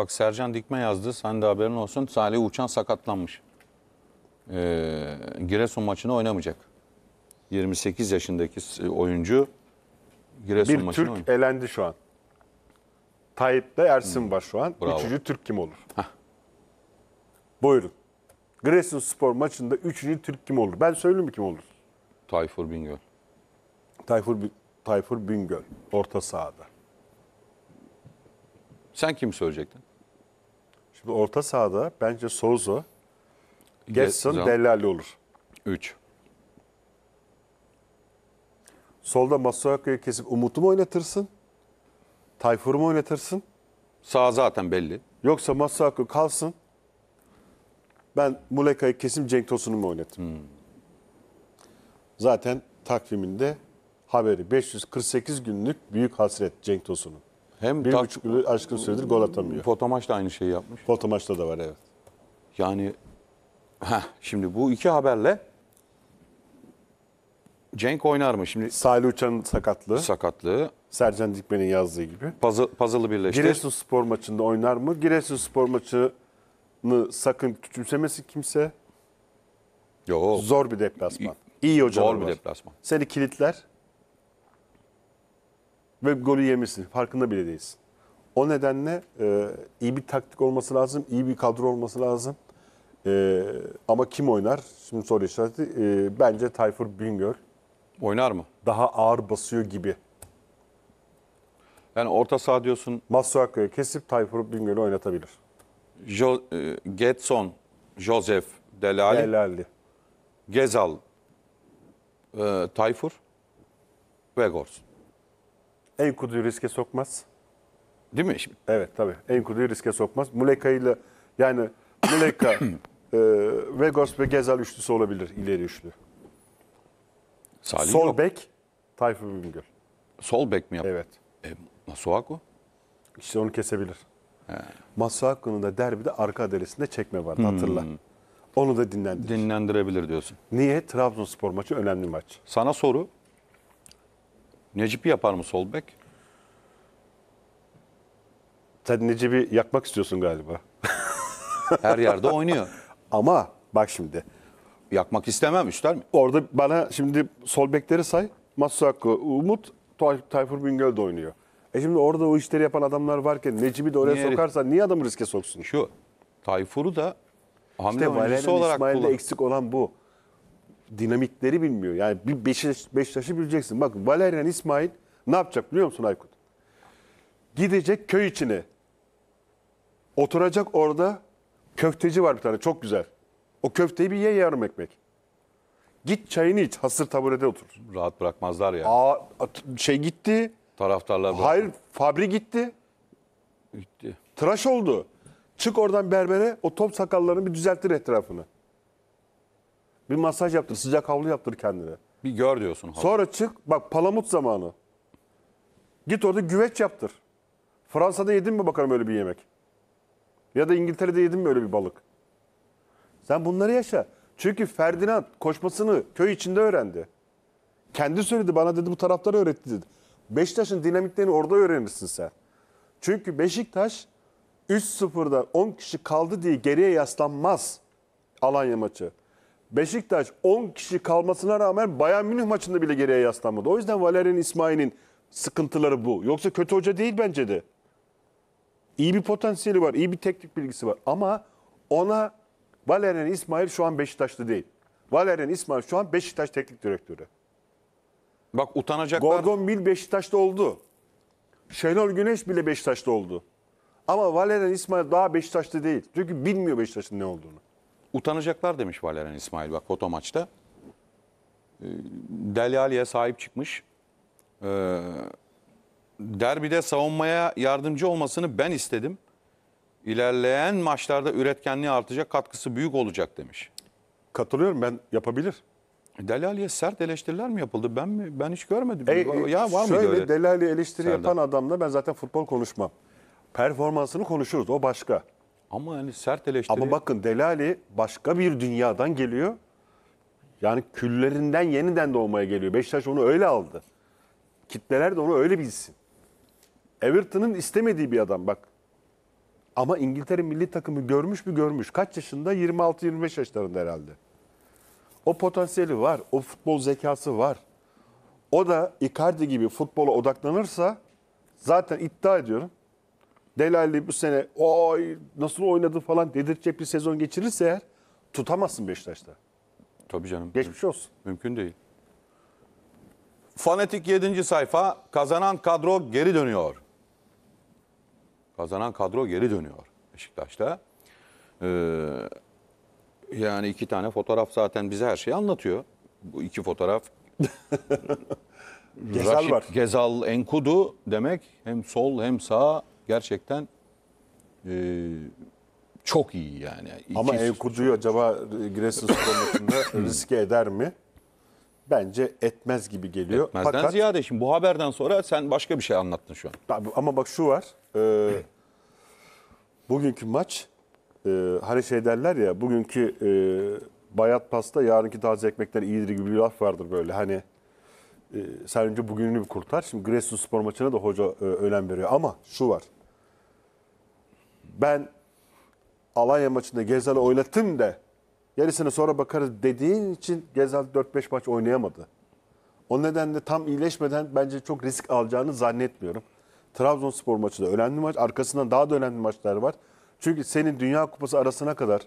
Bak Sercan Dikme yazdı. Sen de haberin olsun. Salih Uçan sakatlanmış. Ee, Giresun maçını oynamayacak. 28 yaşındaki oyuncu Giresun Bir maçını Türk oynamayacak. elendi şu an. de Ersin hmm. var şu an. Bravo. Üçüncü Türk kim olur? Heh. Buyurun. Giresun Spor maçında üçüncü Türk kim olur? Ben söyleyeyim mi kim olur? Tayfur Bingöl. Tayfur, Tayfur Bingöl. Orta sahada. Sen kim söyleyecektin? Şimdi orta sahada bence Souza, Gerson, Zan- Dellali olur. 3. Solda Masuaku'yu kesip Umut'u mu oynatırsın? Tayfur'u mu oynatırsın? Sağ zaten belli. Yoksa Masuaku kalsın. Ben Muleka'yı kesim Cenk Tosun'u mu oynatayım? Hmm. Zaten takviminde haberi 548 günlük büyük hasret Cenk Tosun'un. Hem bir tak- buçuk yılı aşkın süredir gol atamıyor. Potamaç da aynı şeyi yapmış. Potamaç'ta da var evet. Yani heh, şimdi bu iki haberle Cenk oynar mı? Şimdi Salih Uçan'ın sakatlığı, sakatlığı Sercan Dikmen'in yazdığı gibi. puzzle, puzzle'ı birleştir. Giresun spor maçında oynar mı? Giresun spor maçını sakın küçümsemesin kimse. Yok. Zor bir deplasman. İyi hocalar Zor bir var. deplasman. Seni kilitler ve golü yemesin Farkında bile değilsin. O nedenle e, iyi bir taktik olması lazım, iyi bir kadro olması lazım. E, ama kim oynar? Şimdi soru işareti. E, bence Tayfur Bingöl. Oynar mı? Daha ağır basıyor gibi. Yani orta saha diyorsun. Masuaku'yu kesip Tayfur Bingöl'ü oynatabilir. Jo, e, Getson, Josef Delali. Delali. Gezal, e, Tayfur ve Gorsun. En kuduyu riske sokmaz. Değil mi? Şimdi? Evet tabii. En kuduyu riske sokmaz. Muleka ile yani Muleka, e, Vegos ve Gezal üçlüsü olabilir ileri üçlü. Salih Sol yok. bek Tayfun Bingöl. Sol bek mi yaptı? Evet. E, Masuaku? İşte onu kesebilir. He. Masuaku'nun da derbide arka adresinde çekme vardı hmm. hatırla. Onu da dinlendirir. Dinlendirebilir diyorsun. Niye? Trabzonspor maçı önemli maç. Sana soru. Necip'i yapar mı sol Sen Necip'i yakmak istiyorsun galiba. Her yerde oynuyor. Ama bak şimdi. Yakmak istemem ister mi? Orada bana şimdi sol say. Masako, Umut, Tay Tayfur Bingöl de oynuyor. E şimdi orada o işleri yapan adamlar varken Necip'i de oraya niye sokarsan niye adamı riske soksun? Şu Tayfur'u da hamle işte oyuncusu olarak İsmail'de eksik olan bu dinamikleri bilmiyor. Yani bir Beşiktaş, Beşiktaş'ı bileceksin. Bak Valerian İsmail ne yapacak biliyor musun Aykut? Gidecek köy içine. Oturacak orada köfteci var bir tane çok güzel. O köfteyi bir ye yarım ekmek. Git çayını iç. Hasır taburede otur. Rahat bırakmazlar ya. Aa, şey gitti. Taraftarlar bırakmaz. Hayır Fabri gitti. Gitti. Tıraş oldu. Çık oradan berbere o top sakallarını bir düzeltir etrafını. Bir masaj yaptır, sıcak havlu yaptır kendine. Bir gör diyorsun. Havlu. Sonra çık, bak palamut zamanı. Git orada güveç yaptır. Fransa'da yedin mi bakalım öyle bir yemek? Ya da İngiltere'de yedin mi öyle bir balık? Sen bunları yaşa. Çünkü Ferdinand koşmasını köy içinde öğrendi. Kendi söyledi bana dedi bu tarafları öğretti dedi. Beşiktaş'ın dinamiklerini orada öğrenirsin sen. Çünkü Beşiktaş 3-0'da 10 kişi kaldı diye geriye yaslanmaz Alanya maçı. Beşiktaş 10 kişi kalmasına rağmen Bayern Münih maçında bile geriye yaslanmadı. O yüzden Valerian İsmail'in sıkıntıları bu. Yoksa kötü hoca değil bence de. İyi bir potansiyeli var, iyi bir teknik bilgisi var. Ama ona Valerian İsmail şu an Beşiktaşlı değil. Valerian İsmail şu an Beşiktaş teknik direktörü. Bak utanacaklar. Gorgon Bil Beşiktaş'ta oldu. Şenol Güneş bile Beşiktaş'ta oldu. Ama Valerian İsmail daha Beşiktaş'ta değil. Çünkü bilmiyor Beşiktaş'ın ne olduğunu utanacaklar demiş Valerian İsmail bak foto maçta. Ee, Deli Ali'ye sahip çıkmış. Ee, derbide savunmaya yardımcı olmasını ben istedim. İlerleyen maçlarda üretkenliği artacak, katkısı büyük olacak demiş. Katılıyorum ben yapabilir. Delali'ye sert eleştiriler mi yapıldı? Ben mi ben hiç görmedim. E, ya var mı öyle? Şöyle Delali eleştiri Serdar. yapan adamla ben zaten futbol konuşmam. Performansını konuşuruz o başka. Ama yani sert eleştiri... Ama bakın Delali başka bir dünyadan geliyor. Yani küllerinden yeniden doğmaya geliyor. Beşiktaş onu öyle aldı. Kitleler de onu öyle bilsin. Everton'ın istemediği bir adam bak. Ama İngiltere milli takımı görmüş mü görmüş. Kaç yaşında? 26-25 yaşlarında herhalde. O potansiyeli var. O futbol zekası var. O da Icardi gibi futbola odaklanırsa zaten iddia ediyorum Delalli bu sene oy nasıl oynadı falan dedirtecek bir sezon geçirirse eğer tutamazsın Beşiktaş'ta. Tabii canım. Geçmiş olsun. Mümkün değil. Fanatik 7. sayfa kazanan kadro geri dönüyor. Kazanan kadro geri dönüyor Beşiktaş'ta. Ee, yani iki tane fotoğraf zaten bize her şeyi anlatıyor. Bu iki fotoğraf. Gezal Raşit, var. Gezal Enkudu demek hem sol hem sağ gerçekten e, çok iyi yani. İki Ama Enkudu'yu acaba Giresunspor maçında hmm. riske eder mi? Bence etmez gibi geliyor. Etmezden Fakat, ziyade şimdi bu haberden sonra sen başka bir şey anlattın şu an. Ama bak şu var. E, bugünkü maç e, hani şey derler ya bugünkü e, bayat pasta yarınki taze ekmekler iyidir gibi bir laf vardır böyle. Hani e, sen önce bugününü bir kurtar. Şimdi Giresunspor maçına da hoca e, önem veriyor. Ama şu var ben Alanya maçında Gezal'ı oynattım de yarısını sonra bakarız dediğin için Gezal 4-5 maç oynayamadı. O nedenle tam iyileşmeden bence çok risk alacağını zannetmiyorum. Trabzonspor maçı da önemli maç. Arkasından daha da önemli maçlar var. Çünkü senin Dünya Kupası arasına kadar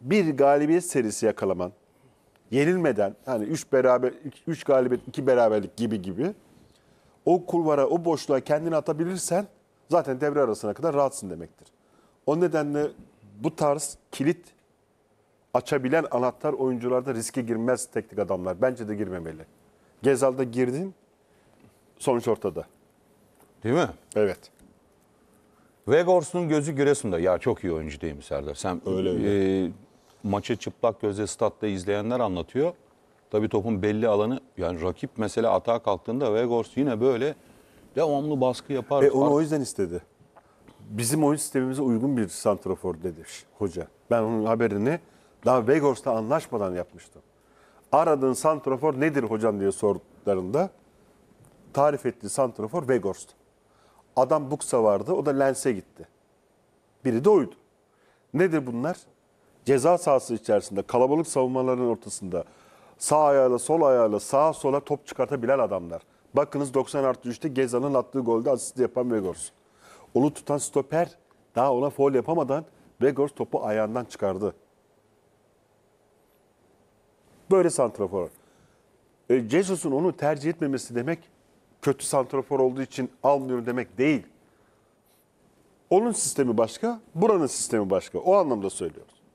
bir galibiyet serisi yakalaman, yenilmeden hani 3 beraber 3 galibiyet, 2 beraberlik gibi gibi o kulvara, o boşluğa kendini atabilirsen zaten devre arasına kadar rahatsın demektir. O nedenle bu tarz kilit açabilen anahtar oyuncularda riske girmez teknik adamlar. Bence de girmemeli. Gezal'da girdin, sonuç ortada. Değil mi? Evet. Weghorst'un gözü Giresun'da. Ya çok iyi oyuncu değil mi Serdar? Sen öyle, öyle. E, maçı çıplak gözle statta izleyenler anlatıyor. Tabii topun belli alanı yani rakip mesela atağa kalktığında Weghorst yine böyle Devamlı baskı yapar. E, onu o yüzden istedi. Bizim oyun sistemimize uygun bir santrafor dedi hoca. Ben onun haberini daha Vegors'ta anlaşmadan yapmıştım. Aradığın santrafor nedir hocam diye sorduklarında tarif ettiği santrafor Vegors'tu. Adam Buksa vardı o da Lens'e gitti. Biri de oydu. Nedir bunlar? Ceza sahası içerisinde kalabalık savunmaların ortasında sağ ayağıyla sol ayağıyla sağa sola top çıkartabilen adamlar. Bakınız 90 artı 3'te Gezal'ın attığı golde asist yapan Vegors. Onu tutan stoper daha ona foul yapamadan Vegors topu ayağından çıkardı. Böyle santrafor. E, Jesus'un onu tercih etmemesi demek kötü santrafor olduğu için almıyorum demek değil. Onun sistemi başka, buranın sistemi başka. O anlamda söylüyoruz.